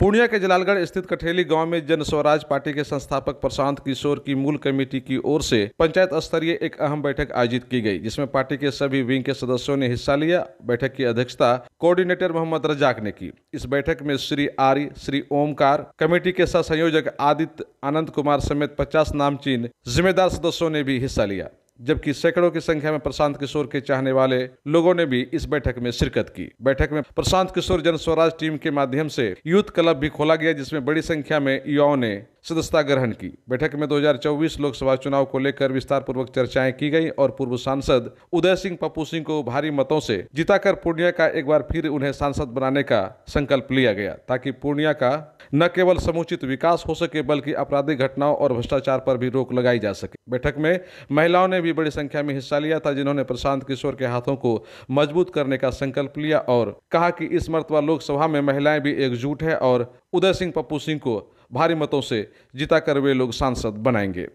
पूर्णिया के जलालगढ़ स्थित कठेली गांव में जन स्वराज पार्टी के संस्थापक प्रशांत किशोर की मूल कमेटी की ओर से पंचायत स्तरीय एक अहम बैठक आयोजित की गई जिसमें पार्टी के सभी विंग के सदस्यों ने हिस्सा लिया बैठक की अध्यक्षता कोऑर्डिनेटर मोहम्मद रजाक ने की इस बैठक में श्री आर्य श्री ओमकार कमेटी के सह संयोजक आदित्य आनंद कुमार समेत पचास नामचीन जिम्मेदार सदस्यों ने भी हिस्सा लिया जबकि सैकड़ों की संख्या में प्रशांत किशोर के चाहने वाले लोगों ने भी इस बैठक में शिरकत की बैठक में प्रशांत किशोर जन स्वराज टीम के माध्यम से यूथ क्लब भी खोला गया जिसमें बड़ी संख्या में युवाओं ने सदस्यता ग्रहण की बैठक में 2024 लोकसभा चुनाव को लेकर विस्तार पूर्वक चर्चाएं की गई और पूर्व सांसद उदय सिंह पप्पू सिंह को भारी मतों से जिताकर पूर्णिया का एक बार फिर उन्हें सांसद बनाने का संकल्प लिया गया ताकि पूर्णिया का न केवल समुचित विकास हो सके बल्कि आपराधिक घटनाओं और भ्रष्टाचार पर भी रोक लगाई जा सके बैठक में महिलाओं ने भी बड़ी संख्या में हिस्सा लिया था जिन्होंने प्रशांत किशोर के हाथों को मजबूत करने का संकल्प लिया और कहा कि इस मरतबा लोकसभा में महिलाएं भी एकजुट है और उदय सिंह पप्पू सिंह को भारी मतों से जीता कर वे लोग सांसद बनाएंगे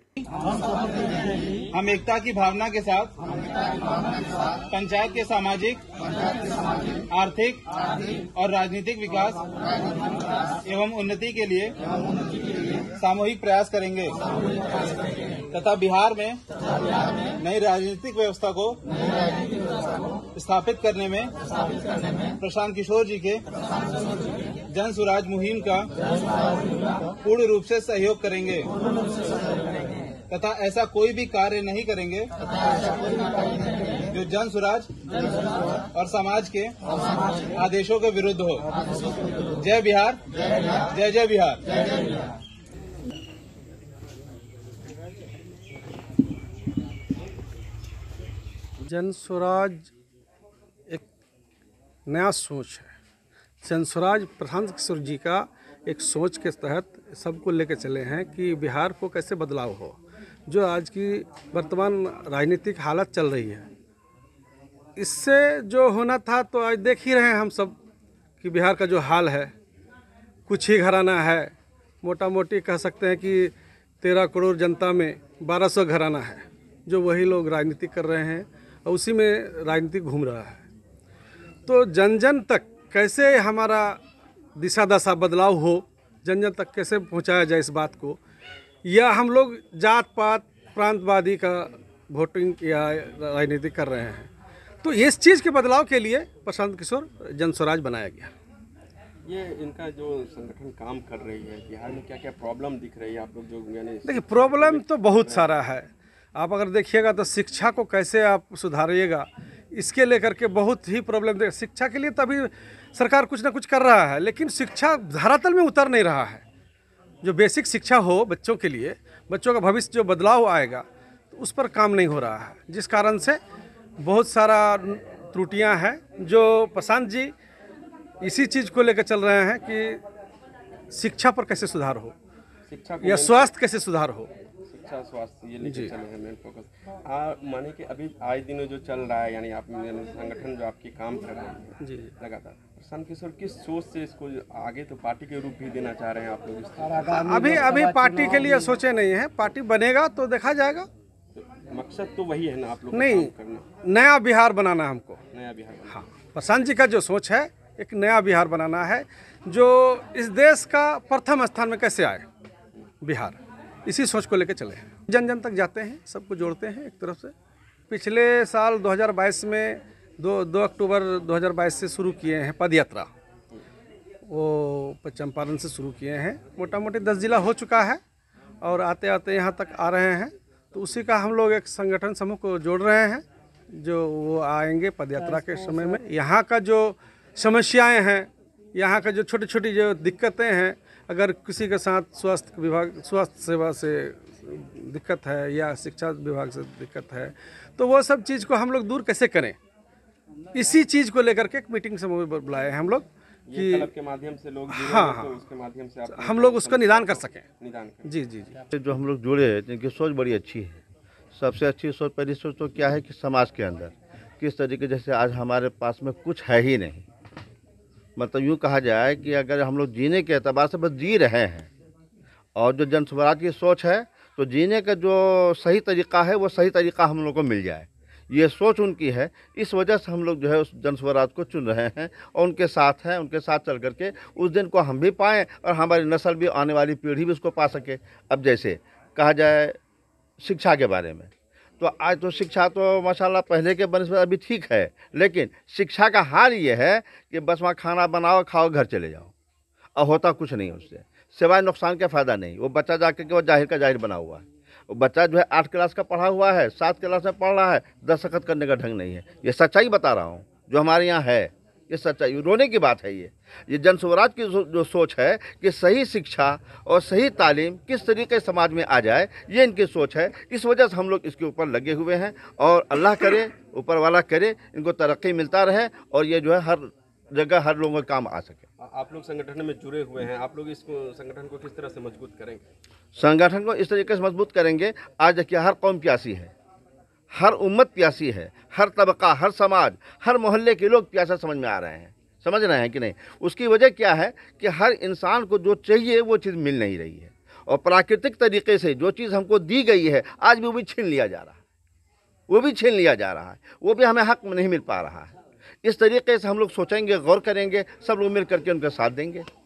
हम एकता की भावना के साथ पंचायत के सामाजिक आर्थिक और राजनीतिक विकास एवं उन्नति के लिए सामूहिक प्रयास करेंगे तथा बिहार में नई राजनीतिक व्यवस्था को स्थापित करने में प्रशांत किशोर जी के जन स्वराज मुहिम का पूर्ण रूप से सहयोग करेंगे तथा ऐसा कोई भी कार्य नहीं करेंगे जो जन स्वराज और समाज के आदेशों के विरुद्ध हो जय बिहार जय जय बिहार जन स्वराज एक नया सोच है संस्वराज प्रशांत किशोर जी का एक सोच के तहत सबको लेकर चले हैं कि बिहार को कैसे बदलाव हो जो आज की वर्तमान राजनीतिक हालत चल रही है इससे जो होना था तो आज देख ही रहे हैं हम सब कि बिहार का जो हाल है कुछ ही घराना है मोटा मोटी कह सकते हैं कि तेरह करोड़ जनता में बारह सौ घराना है जो वही लोग राजनीति कर रहे हैं और उसी में राजनीति घूम रहा है तो जन जन तक कैसे हमारा दिशा दशा बदलाव हो जन जन तक कैसे पहुंचाया जाए इस बात को या हम लोग जात पात प्रांतवादी का वोटिंग या राजनीति कर रहे हैं तो इस चीज़ के बदलाव के लिए प्रशांत किशोर जन स्वराज बनाया गया ये इनका जो संगठन काम कर रही है बिहार में क्या क्या प्रॉब्लम दिख रही है आप लोग जो मैंने देखिए प्रॉब्लम तो बहुत सारा है आप अगर देखिएगा तो शिक्षा को कैसे आप सुधारिएगा इसके लेकर के बहुत ही प्रॉब्लम दे शिक्षा के लिए तभी सरकार कुछ ना कुछ कर रहा है लेकिन शिक्षा धरातल में उतर नहीं रहा है जो बेसिक शिक्षा हो बच्चों के लिए बच्चों का भविष्य जो बदलाव आएगा तो उस पर काम नहीं हो रहा है जिस कारण से बहुत सारा त्रुटियां हैं जो प्रशांत जी इसी चीज़ को लेकर चल रहे हैं कि शिक्षा पर कैसे सुधार हो या स्वास्थ्य कैसे सुधार हो अच्छा स्वास्थ्य ये लेके चले हैं मेन फोकस आ माने कि अभी आज दिनों जो चल रहा है यानी आप संगठन जो आपकी काम कर रहे हैं लगातार किशोर किस सोच से इसको आगे तो पार्टी के रूप भी देना चाह रहे हैं आप लोग अभी अभी पार्टी के लिए सोचे नहीं है पार्टी बनेगा तो देखा जाएगा मकसद तो वही है ना आप लोग नहीं करना। नया बिहार बनाना हमको नया बिहार हाँ प्रशांत जी का जो सोच है एक नया बिहार बनाना है जो इस देश का प्रथम स्थान में कैसे आए बिहार इसी सोच को लेकर चले जन जन तक जाते हैं सबको जोड़ते हैं एक तरफ से पिछले साल 2022 में दो दो अक्टूबर 2022 से शुरू किए हैं पद यात्रा वो चंपारण से शुरू किए हैं मोटा मोटी दस जिला हो चुका है और आते आते यहाँ तक आ रहे हैं तो उसी का हम लोग एक संगठन समूह को जोड़ रहे हैं जो वो आएंगे पदयात्रा के समय में यहाँ का जो समस्याएं हैं यहाँ का जो छोटी छोटी जो दिक्कतें हैं अगर किसी के साथ स्वास्थ्य विभाग स्वास्थ्य सेवा से दिक्कत है या शिक्षा विभाग से दिक्कत है तो वो सब चीज़ को हम लोग दूर कैसे करें इसी चीज़ को लेकर के एक मीटिंग से बुलाए हैं हम लोग कि के माध्यम से लोग हाँ तो हाँ तो उसके माध्यम से आप हम लोग उसका निदान कर सकें निदान कर। जी जी जी जो हम लोग जुड़े हैं जिनकी सोच बड़ी अच्छी है सबसे अच्छी सोच पहली सोच तो क्या है कि समाज के अंदर किस तरीके जैसे आज हमारे पास में कुछ है ही नहीं मतलब यूँ कहा जाए कि अगर हम लोग जीने के अतबार से बस जी रहे हैं और जो जन स्वराज की सोच है तो जीने का जो सही तरीका है वो सही तरीका हम लोग को मिल जाए ये सोच उनकी है इस वजह से हम लोग जो है उस जन स्वराज को चुन रहे हैं और उनके साथ हैं उनके साथ चल करके उस दिन को हम भी पाएँ और हमारी नस्ल भी आने वाली पीढ़ी भी उसको पा सके अब जैसे कहा जाए शिक्षा के बारे में तो आज तो शिक्षा तो माशाल्लाह पहले के बनस्पत अभी ठीक है लेकिन शिक्षा का हाल ये है कि बस वहाँ खाना बनाओ खाओ घर चले जाओ और होता कुछ नहीं उससे सिवाय नुकसान का फ़ायदा नहीं वो बच्चा जा के वो जाहिर का जाहिर बना हुआ है वो बच्चा जो है आठ क्लास का पढ़ा हुआ है सात क्लास में पढ़ रहा है दस्तखत करने का ढंग नहीं है ये सच्चाई बता रहा हूँ जो हमारे यहाँ है ये सच्चाई रोने की बात है ये ये जन स्वराज की जो सोच है कि सही शिक्षा और सही तालीम किस तरीके समाज में आ जाए ये इनकी सोच है इस वजह से हम लोग इसके ऊपर लगे हुए हैं और अल्लाह करे ऊपर वाला करे इनको तरक्की मिलता रहे और ये जो है हर जगह हर लोगों का काम आ सके आप लोग संगठन में जुड़े हुए हैं आप लोग इस संगठन को किस तरह से मजबूत करेंगे संगठन को इस तरीके से मजबूत करेंगे आज देखिए हर कौम प्यासी है हर उम्मत प्यासी है हर तबका हर समाज हर मोहल्ले के लोग प्यासा समझ में आ रहे हैं समझ रहे हैं कि नहीं उसकी वजह क्या है कि हर इंसान को जो चाहिए वो चीज़ मिल नहीं रही है और प्राकृतिक तरीके से जो चीज़ हमको दी गई है आज भी वो भी छीन लिया जा रहा है वो भी छीन लिया जा रहा है वो भी हमें हक में नहीं मिल पा रहा है इस तरीके से हम लोग सोचेंगे गौर करेंगे सब लोग मिल करके उनका साथ देंगे